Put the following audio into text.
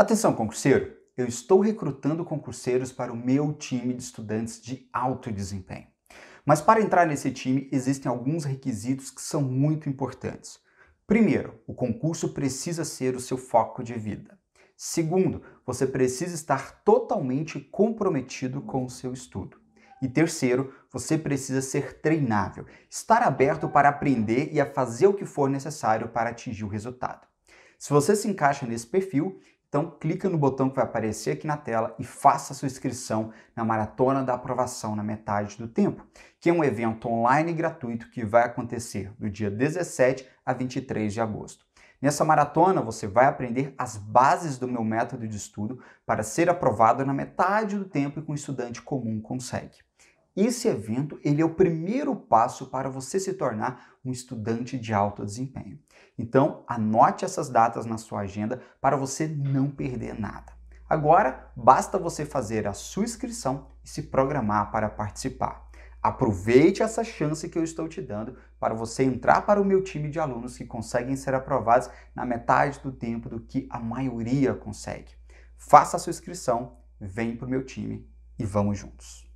Atenção, concurseiro! Eu estou recrutando concurseiros para o meu time de estudantes de alto desempenho. Mas para entrar nesse time, existem alguns requisitos que são muito importantes. Primeiro, o concurso precisa ser o seu foco de vida. Segundo, você precisa estar totalmente comprometido com o seu estudo. E terceiro, você precisa ser treinável, estar aberto para aprender e a fazer o que for necessário para atingir o resultado. Se você se encaixa nesse perfil, então clica no botão que vai aparecer aqui na tela e faça sua inscrição na Maratona da Aprovação na Metade do Tempo, que é um evento online gratuito que vai acontecer do dia 17 a 23 de agosto. Nessa maratona você vai aprender as bases do meu método de estudo para ser aprovado na metade do tempo que um estudante comum consegue. Esse evento ele é o primeiro passo para você se tornar um estudante de alto desempenho. Então, anote essas datas na sua agenda para você não perder nada. Agora, basta você fazer a sua inscrição e se programar para participar. Aproveite essa chance que eu estou te dando para você entrar para o meu time de alunos que conseguem ser aprovados na metade do tempo do que a maioria consegue. Faça a sua inscrição, vem para o meu time e vamos juntos.